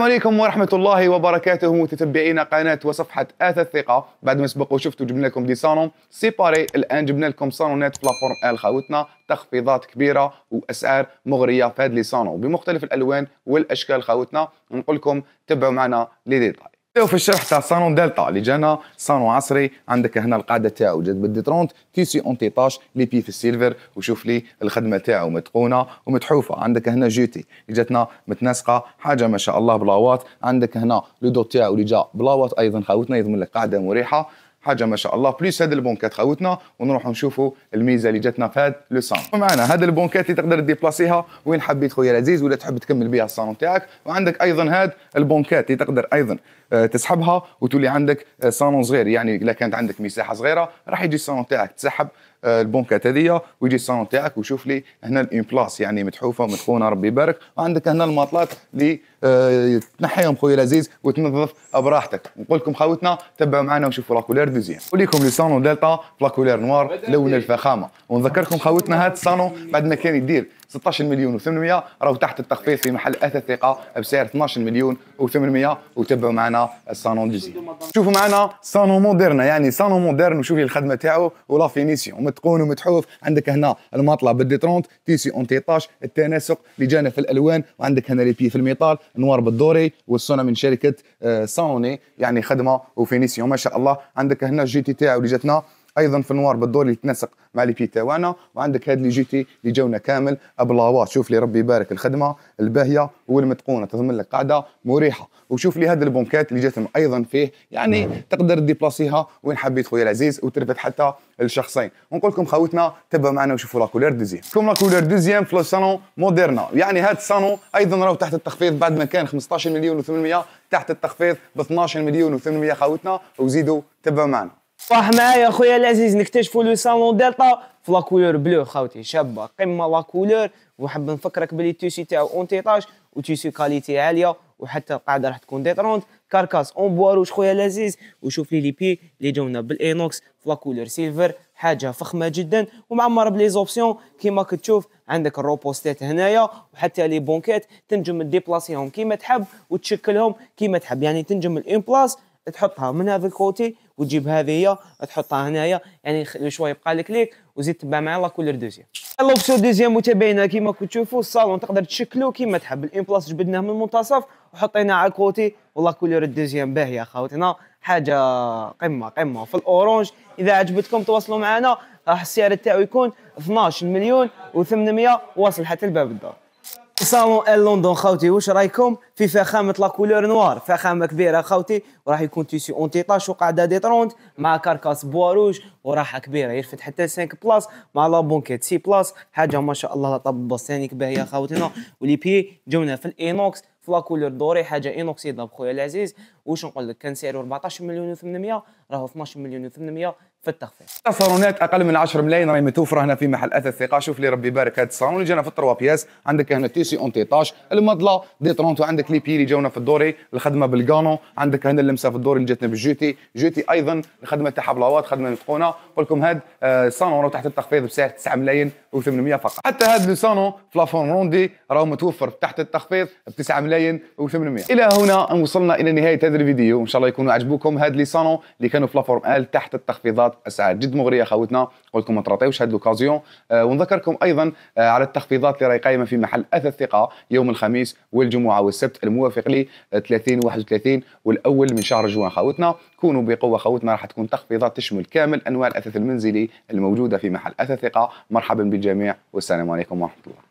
السلام عليكم ورحمة الله وبركاته متتبعين قناة وصفحة آث الثقة بعد ما سبق وشفتوا جبنا لكم دي صالون سيباري الآن جبنا لكم صالونات بلاتفورم آل خاوتنا تخفيضات كبيرة وأسعار مغرية في هذا لي صالون بمختلف الألوان والأشكال خاوتنا نقول لكم تبعوا معنا لي إيه، في الشرح تاع صالون دلتا اللي جانا صالون عصري عندك هنا القاعده تاعو جات بدي سي اون تيطاش لي بي في السيلفر وشوف لي الخدمه تاعو متقونه ومتحوفه عندك هنا جوتي اللي جاتنا متناسقه حاجه ما شاء الله بلاوات عندك هنا لو دو تاعو اللي جا بلاوات ايضا خاوتنا يضمن لك قاعده مريحه حاجه ما شاء الله بليس هذا البونكات خاوتنا ونروح نشوفوا الميزه اللي جاتنا في هذا لو صالون ومعنا هذا البونكات اللي تقدر ديبلاسيها وين حبيت خويا العزيز ولا تحب تكمل بها الصالون تاعك وعندك ايضا هذا البونكات اللي تقدر ايضا آه، تسحبها وتولي عندك آه، صالون صغير يعني اذا كانت عندك مساحه صغيره راح يجي الصالون تاعك تسحب آه، البنكه تذية ويجي الصالون تاعك ويشوف لي هنا الامبلاس يعني متحوفه ومتخونه ربي يبارك وعندك هنا الماطلات اللي آه، تنحيهم خويا العزيز وتنظف براحتك نقول لكم خاوتنا تبعوا معنا وشوفوا لاكولير دوزيام وليكم لي صالون دلتا بلاكولير نوار لون الفخامه ونذكركم خاوتنا هذا الصالون بعد ما كان يدير 16 مليون و800 راهو تحت التخفيض في محل اثاث ثقه بسعر 12 مليون و800 وتبعوا معنا الصالون ديزي شوفوا معنا صالون مودرنا يعني صالون مودرن وشوف لي الخدمه تاعو ولا فينيسيون متقون ومتحوف عندك هنا المطلع 30 تيسي اون تيطاش التناسق جانا في الالوان وعندك هنا لي بي في الميطال نوار بالدوري والصنع من شركه صالوني آه، يعني خدمه وفينيسيون ما شاء الله عندك هنا الجي تي تاعو اللي جاتنا ايضا في النوار بالدور يتنسق مع لي بي تاعنا وعندك هاد لي جيتي اللي جونا كامل ابلاوات شوف لي ربي يبارك الخدمه الباهيه والمتقونه تضمن لك قاعده مريحه وشوف لي هاد البونكات اللي جاتهم ايضا فيه يعني تقدر ديبلاسيها وين حبيت خويا العزيز وترفد حتى الشخصين ونقول لكم خاوتنا تبعوا معنا وشوفوا لا كولير دوزيام كوم لا كولير دوزيام في لو موديرنا يعني هاد الصالون ايضا راهو تحت التخفيض بعد ما كان 15 مليون و800 تحت التخفيض ب 12 مليون و800 خاوتنا وزيدوا تبعوا معنا صح معايا خويا العزيز نكتشفوا لو سالون دلتا في لاكولور بلو خاوتي شابه قمه لاكولور وحب نفكرك بلي التيسي تاعو اونتيطاج وتيسي كاليتي عاليه وحتى القاعده راح تكون ديترونت كاركاس اون بواروش خويا العزيز وشوف لي لي بي اللي جاونا بالاينوكس في لاكولور سيلفر حاجه فخمه جدا ومعمر بلي زوبسيون كيما كتشوف عندك الروبوستات هنايا وحتى لي بونكات تنجم ديبلاسيهم كيما تحب وتشكلهم كيما تحب يعني تنجم الان بلاس تحطها من هذا الكوتي وتجيب هذه تحطها هنايا يعني شويه يبقى لك ليك وزيد تبع معاه لا كولور دوزيام يلا وبسو دوزيام متابعينا كيما كنت تشوفوا الصالون تقدر تشكلو كيما تحب الان بلاص جبدناه من المنتصف وحطيناه على الكوتي ولا كولور دوزيام باهيه خاوتنا حاجه قمه قمه في الاورانج اذا عجبتكم تواصلوا معنا راح السعر تاعو يكون 12 مليون و800 واصل حتى الباب الدار صالون ال لندن خوتي واش رايكم في فخامه لا كولور نوار فخامه كبيره خوتي وراح يكون تيسي اون تيطاش وقاعده دي 30 مع كاركاس بواروج وراحه كبيره يرفد حتى 5 بلاس مع لا بونكيت سي بلاس حاجه ما شاء الله طب بوستاني كباهيه خاوتنا ولي بي جونا في الاينوكس في لا كولور دوري حاجه اينوكسيدا بخويا العزيز واش نقول لك كان سعره 14 مليون و800 راهو 12 مليون و800 في التخفيض الصالونات اقل من 10 ملايين راهي متوفره هنا في محل اثاث الثقه شوف لي ربي يبارك هذا الصالون اللي جانا في التروا بياس عندك هنا تيسي اون تيطاج المضله دي ترونتو عندك لي بي اللي جاونا في الدوري الخدمه بالكانو عندك هنا اللمسه في الدوري اللي جاتنا بالجوتي جوتي ايضا الخدمه تاعها بلاوات خدمه متقونه نقول لكم هذا آه، الصالون راه تحت التخفيض بسعر 9 ملايين و800 فقط حتى هذا الصالون فلافون روندي راهو متوفر تحت التخفيض ب 9 ملايين و800 الى هنا وصلنا الى نهايه هذا الفيديو وان شاء الله يكونوا عجبوكم هاد لي صالون اللي كانوا في لافورم ال تحت التخفيضات اسعار جد مغريه خوتنا قلت لكم ما تراطيوش هاد لوكازيون آه ونذكركم ايضا آه على التخفيضات اللي راهي قايمه في محل اثاث الثقه يوم الخميس والجمعه والسبت الموافق ل 30 31 والاول من شهر جوان خوتنا كونوا بقوه خوتنا راح تكون تخفيضات تشمل كامل انواع الاثاث المنزلي الموجوده في محل اثاث الثقه مرحبا بالجميع والسلام عليكم ورحمه الله